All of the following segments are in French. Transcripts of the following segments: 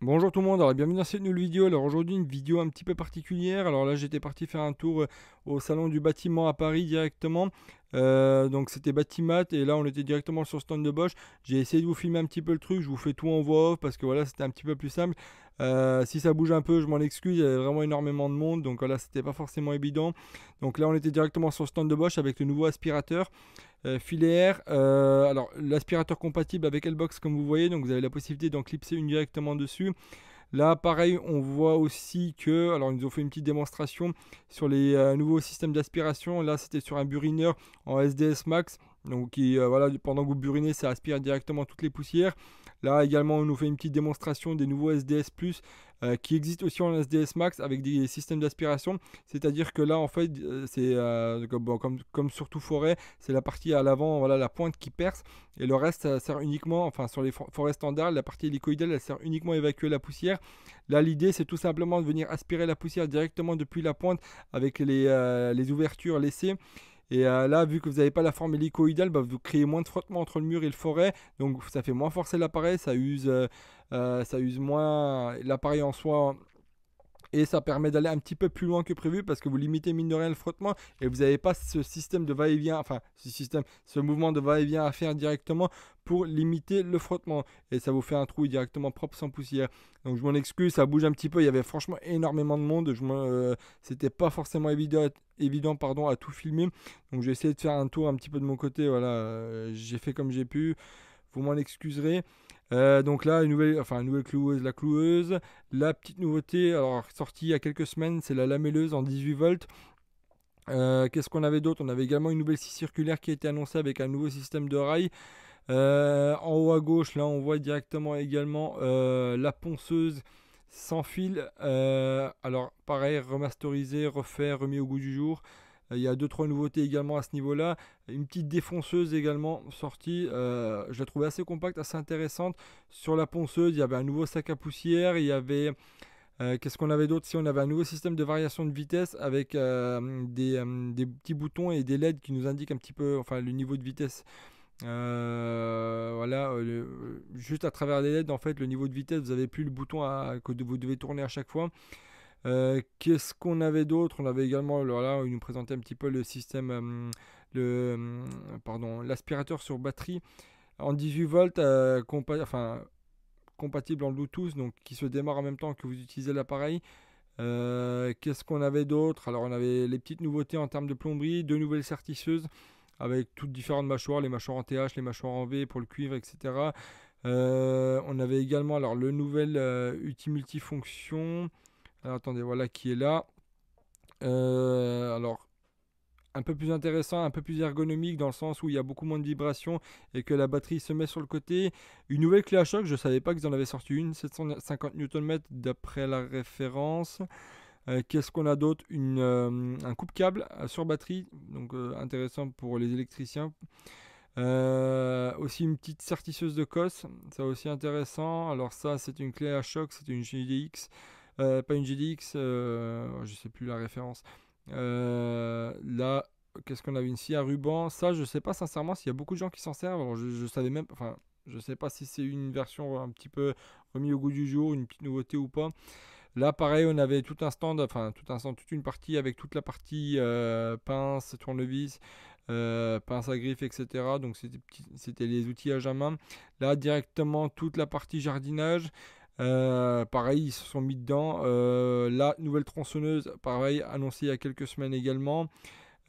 Bonjour tout le monde, alors bienvenue dans cette nouvelle vidéo. Alors aujourd'hui une vidéo un petit peu particulière. Alors là j'étais parti faire un tour euh, au salon du bâtiment à Paris directement. Euh, donc c'était Batimat et là on était directement sur le stand de Bosch. J'ai essayé de vous filmer un petit peu le truc, je vous fais tout en voix off parce que voilà c'était un petit peu plus simple. Euh, si ça bouge un peu, je m'en excuse, il y avait vraiment énormément de monde, donc là c'était pas forcément évident. Donc là on était directement sur le stand de Bosch avec le nouveau aspirateur. Euh, filaire. Euh, alors l'aspirateur compatible avec Lbox comme vous voyez, donc vous avez la possibilité d'en clipser une directement dessus. Là, pareil, on voit aussi que, alors ils nous ont fait une petite démonstration sur les nouveaux systèmes d'aspiration. Là, c'était sur un burineur en SDS Max. Donc, voilà, pendant que vous burinez, ça aspire directement toutes les poussières. Là également, on nous fait une petite démonstration des nouveaux SDS Plus euh, qui existent aussi en SDS Max avec des systèmes d'aspiration. C'est-à-dire que là, en fait, euh, c'est euh, comme, sur tout surtout forêt, c'est la partie à l'avant, voilà, la pointe qui perce. Et le reste, ça sert uniquement, enfin, sur les forêts standards, la partie hélicoïdale, elle sert uniquement à évacuer la poussière. Là, l'idée, c'est tout simplement de venir aspirer la poussière directement depuis la pointe avec les ouvertures laissées. Et euh, là, vu que vous n'avez pas la forme hélicoïdale, bah, vous créez moins de frottement entre le mur et le forêt. Donc ça fait moins forcer l'appareil, ça euh, euh, ça use moins l'appareil en soi et ça permet d'aller un petit peu plus loin que prévu parce que vous limitez mine de rien le frottement et vous n'avez pas ce système de va-et-vient, enfin ce système, ce mouvement de va-et-vient à faire directement pour limiter le frottement et ça vous fait un trou directement propre sans poussière. Donc je m'en excuse, ça bouge un petit peu, il y avait franchement énormément de monde, euh, c'était pas forcément évident pardon à tout filmer. Donc j'ai essayé de faire un tour un petit peu de mon côté, voilà, euh, j'ai fait comme j'ai pu. Vous m'en excuserez. Euh, donc là, une nouvelle, cloueuse, la cloueuse. La petite nouveauté, alors sortie il y a quelques semaines, c'est la lamelleuse en 18 volts. Euh, qu'est-ce qu'on avait d'autre On avait également une nouvelle scie circulaire qui a été annoncée avec un nouveau système de rail. Euh, en haut à gauche, là, on voit directement également la ponceuse sans fil. alors, pareil, remasterisé, refait, remis au goût du jour. Euh, il y a 2-3 nouveautés également à ce niveau-là. Une petite défonceuse également sortie. Euh, je la trouvais assez compacte, assez intéressante. Sur la ponceuse, il y avait un nouveau sac à poussière. Il y avait. Euh, qu'est-ce qu'on avait d'autre Si on avait un nouveau système de variation de vitesse avec des, petits boutons et des LED qui nous indiquent un petit peu enfin, le niveau de vitesse. voilà, juste à travers les LED, en fait, le niveau de vitesse, vous n'avez plus le bouton que vous devez tourner à chaque fois. Euh, qu'est-ce qu'on avait d'autre On avait également, alors là, il nous présentait un petit peu le système, euh, le, euh, pardon, l'aspirateur sur batterie en 18 volts, enfin, compatible en Bluetooth, donc qui se démarre en même temps que vous utilisez l'appareil. Qu'est-ce qu'on avait d'autre Alors on avait les petites nouveautés en termes de plomberie, deux nouvelles sertisseuses avec toutes différentes mâchoires, les mâchoires en TH, les mâchoires en V pour le cuivre, etc. on avait également alors, le nouvel outil multifonction alors, attendez, voilà qui est là. Euh, alors, un peu plus intéressant, un peu plus ergonomique dans le sens où il y a beaucoup moins de vibrations et que la batterie se met sur le côté. Une nouvelle clé à choc, je ne savais pas qu'ils en avaient sorti une, 750 Nm d'après la référence. Euh, qu'est-ce qu'on a d'autre euh, Un coupe-câble sur batterie, donc intéressant pour les électriciens. aussi une petite sertisseuse de cosse, ça aussi intéressant. Alors ça c'est une clé à choc, c'est une GDX. Euh, pas une GDX, euh, je sais plus la référence. Euh, là, qu'est-ce qu'on avait une scie à ruban Ça, je sais pas sincèrement s'il y a beaucoup de gens qui s'en servent. je, je savais même, enfin, je sais pas si c'est une version un petit peu remise au goût du jour, une petite nouveauté ou pas. Là, pareil, on avait tout un stand, enfin tout un stand, toute une partie avec toute la partie pince, tournevis, pince à griffe, etc. Donc c'était les outils à main. Là, directement toute la partie jardinage. Euh, pareil, ils se sont mis dedans. Euh, la nouvelle tronçonneuse, pareil, annoncée il y a quelques semaines également.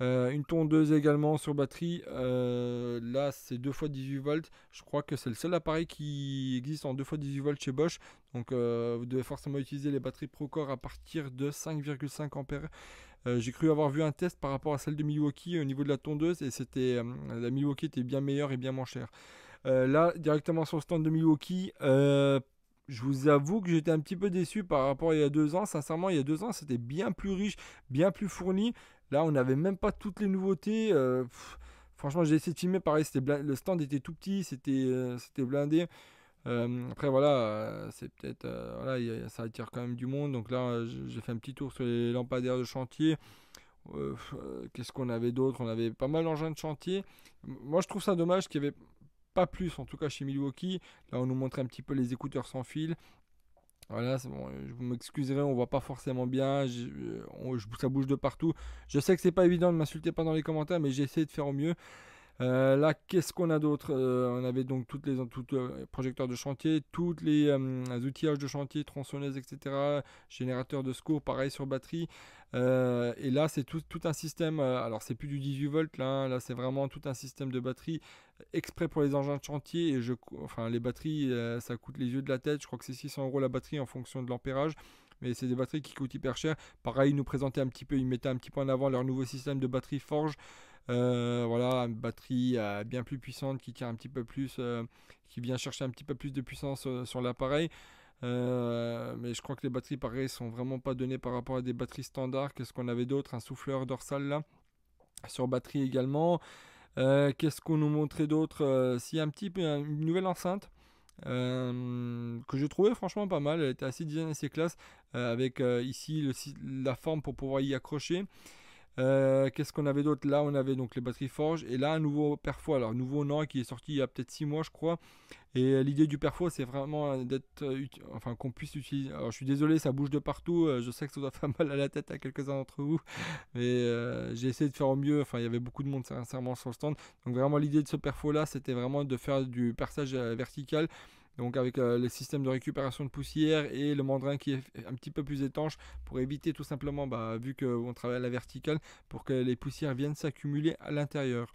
Euh, une tondeuse également sur batterie. là, c'est 2 x 18 volts. Je crois que c'est le seul appareil qui existe en 2 x 18 volts chez Bosch. Donc, vous devez forcément utiliser les batteries Procore à partir de 5,5 ampères. j'ai cru avoir vu un test par rapport à celle de Milwaukee au niveau de la tondeuse et c'était la Milwaukee était bien meilleure et bien moins chère. là, directement sur le stand de Milwaukee, je vous avoue que j'étais un petit peu déçu par rapport à il y a deux ans. Sincèrement, il y a deux ans, c'était bien plus riche, bien plus fourni. Là, on n'avait même pas toutes les nouveautés. Euh, franchement, j'ai essayé de filmer. Pareil, c'était le stand était tout petit, c'était euh, blindé. Euh, après, voilà, c'est peut-être. voilà, ça attire quand même du monde. Donc là, j'ai fait un petit tour sur les lampadaires de chantier. Qu'est-ce qu'on avait d'autre On avait pas mal d'engins de chantier. Moi, je trouve ça dommage qu'il y avait plus en tout cas chez Milwaukee. Là on nous montre un petit peu les écouteurs sans fil. Voilà, bon, vous m'excuserai on voit pas forcément bien, euh, je, ça bouge de partout. Je sais que c'est pas évident, de m'insulter pas dans les commentaires, mais j'ai essayé de faire au mieux. Euh, là, qu'est-ce qu'on a d'autre euh, On avait donc toutes les, euh, projecteurs de chantier, tous les, outillages de chantier, tronçonneuses, etc., générateurs de secours, pareil sur batterie. et là, c'est tout, un système. alors, c'est plus du 18 volts hein, là. c'est vraiment tout un système de batterie exprès pour les engins de chantier. je, enfin, les batteries, ça coûte les yeux de la tête. Je crois que c'est 600 euros la batterie en fonction de l'ampérage. Mais c'est des batteries qui coûtent hyper cher. Pareil, ils nous présentaient un petit peu, ils mettaient un petit peu en avant leur nouveau système de batterie Forge. Euh, voilà, une batterie euh, bien plus puissante qui tient un petit peu plus, euh, qui vient chercher un petit peu plus de puissance sur l'appareil. mais je crois que les batteries pareilles sont vraiment pas données par rapport à des batteries standards. Qu'est-ce qu'on avait d'autre Un souffleur dorsal là, sur batterie également. Qu'est-ce qu'on nous montrait d'autre Si un petit peu une nouvelle enceinte. que je trouvais franchement pas mal. Elle était assez design, assez classe, avec ici le, la forme pour pouvoir y accrocher. Euh, qu'est-ce qu'on avait d'autre Là, on avait donc les batteries Forge et là, un nouveau Perfo. Alors, nouveau nom qui est sorti il y a peut-être 6 mois, je crois. Et euh, l'idée du Perfo, c'est vraiment euh, d'être. Enfin, qu'on puisse utiliser. Alors, je suis désolé, ça bouge de partout. Je sais que ça doit faire mal à la tête à quelques-uns d'entre vous. Mais j'ai essayé de faire au mieux. Enfin, il y avait beaucoup de monde, sincèrement, sur le stand. Donc, vraiment, l'idée de ce Perfo là, c'était vraiment de faire du perçage vertical donc avec euh, les systèmes de récupération de poussière et le mandrin qui est un petit peu plus étanche pour éviter tout simplement, bah, vu qu'on travaille à la verticale, pour que les poussières viennent s'accumuler à l'intérieur.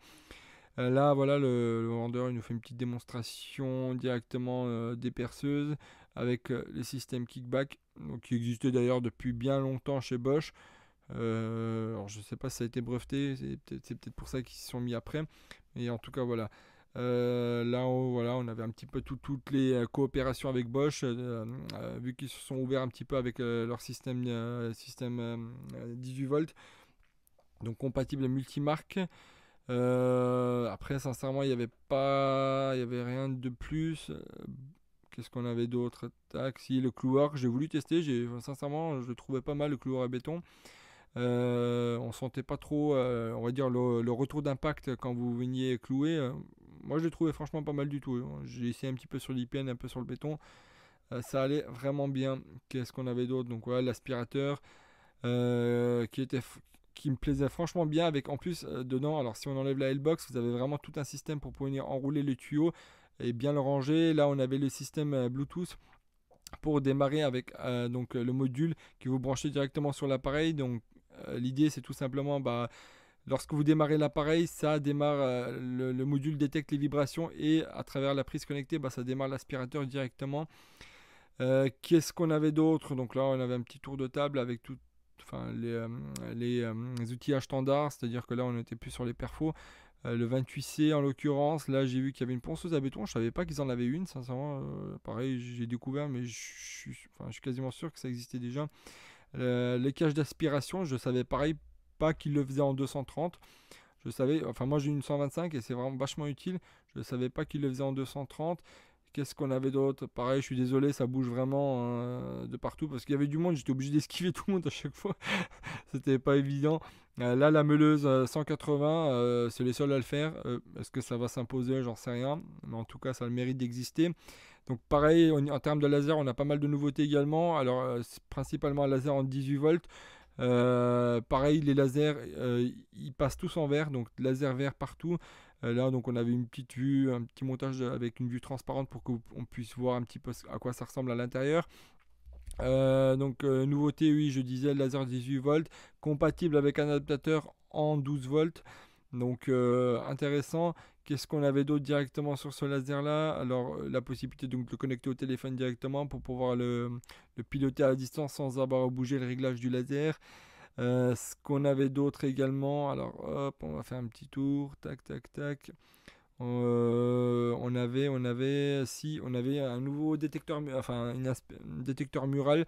Euh, là, voilà, le, vendeur il nous fait une petite démonstration directement euh, des perceuses avec les systèmes kickback, donc, qui existaient d'ailleurs depuis bien longtemps chez Bosch. alors je ne sais pas si ça a été breveté, c'est peut-être pour ça qu'ils se sont mis après. Mais en tout cas, voilà. Euh, là, on, voilà, on avait un petit peu toutes les euh, coopérations avec Bosch, euh, vu qu'ils se sont ouverts un petit peu avec leur système, système 18 volts, donc compatible multimarque. après, sincèrement, il n'y avait pas, il y avait rien de plus qu'est-ce qu'on avait d'autre Taxi, le que j'ai voulu tester, j'ai sincèrement, je trouvais pas mal le cloueur à béton. Euh, on sentait pas trop, on va dire, le retour d'impact quand vous veniez clouer moi je l'ai trouvé franchement pas mal du tout. Hein. J'ai essayé un petit peu sur l'IPN, un peu sur le béton. Euh, ça allait vraiment bien. Qu'est-ce qu'on avait d'autre Donc voilà, l'aspirateur euh, qui était qui me plaisait franchement bien avec en plus euh, dedans alors si on enlève la L-Box vous avez vraiment tout un système pour pouvoir enrouler le tuyau et bien le ranger là on avait le système Bluetooth pour démarrer avec donc le module qui vous branchez directement sur l'appareil donc l'idée c'est tout simplement bah, Lorsque vous démarrez l'appareil, ça démarre, euh, le, module détecte les vibrations et à travers la prise connectée, bah, ça démarre l'aspirateur directement. Euh, qu'est-ce qu'on avait d'autre Donc là, on avait un petit tour de table avec tout, enfin, les, outils euh, les, standard. standards, c'est-à-dire que là, on n'était plus sur les perfos. le 28C en l'occurrence, là j'ai vu qu'il y avait une ponceuse à béton, je savais pas qu'ils en avaient une, sincèrement, pareil j'ai découvert, mais je suis, je suis quasiment sûr que ça existait déjà. les cages d'aspiration, je savais pareil qu'il le faisait en 230. Je savais, enfin moi j'ai une 125 et c'est vraiment vachement utile. Je savais pas qu'il le faisait en 230. Qu'est-ce qu'on avait d'autre Pareil, je suis désolé, ça bouge vraiment euh, de partout parce qu'il y avait du monde, j'étais obligé d'esquiver tout le monde à chaque fois. C'était pas évident. Euh, là, la meuleuse 180, euh, c'est les seuls à le faire. Est-ce que ça va s'imposer J'en sais rien. Mais en tout cas, ça le mérite d'exister. Donc pareil, on, en termes de laser, on a pas mal de nouveautés également. Alors, principalement un laser en 18 volts. Euh, pareil, les lasers, euh, ils passent tous en vert, donc laser vert partout. Euh, là, donc on avait une petite vue, un petit montage avec une vue transparente pour qu'on puisse voir un petit peu à quoi ça ressemble à l'intérieur. donc nouveauté, oui, je disais laser 18 volts, compatible avec un adaptateur en 12 volts. Donc intéressant. Qu'est-ce qu'on avait d'autre directement sur ce laser-là Alors, euh, la possibilité donc de le connecter au téléphone directement pour pouvoir le, piloter à distance sans avoir à bouger le réglage du laser. Euh, ce qu'on avait d'autre également, alors hop, on va faire un petit tour, tac, tac, tac. Euh, on avait, on avait, si, on avait un nouveau détecteur, enfin, un détecteur mural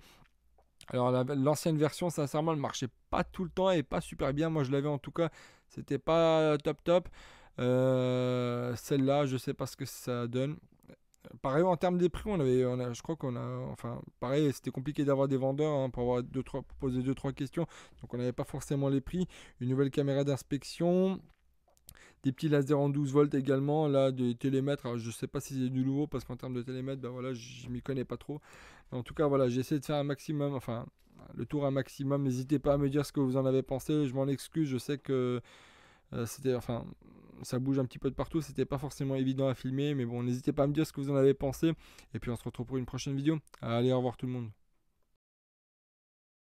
alors l'ancienne version, sincèrement, ne marchait pas tout le temps et pas super bien. Moi, je l'avais en tout cas, c'était pas top top. Euh, celle-là, je sais pas ce que ça donne. Pareil, en termes des prix, on avait, on je crois qu'on a, enfin, pareil, c'était compliqué d'avoir des vendeurs hein, pour avoir deux, trois, poser deux, trois questions. Donc, on n'avait pas forcément les prix. Une nouvelle caméra d'inspection, des petits lasers en 12 volts également, là, des télémètres. je sais pas si c'est du nouveau parce qu'en termes de télémètres, ben voilà, je m'y connais pas trop. en tout cas, voilà, j'ai essayé de faire un maximum, enfin, le tour un maximum. N'hésitez pas à me dire ce que vous en avez pensé. Je m'en excuse, je sais que euh, c'était, enfin, ça bouge un petit peu de partout, c'était pas forcément évident à filmer, mais bon, n'hésitez pas à me dire ce que vous en avez pensé, et puis on se retrouve pour une prochaine vidéo. Allez, au revoir tout le monde.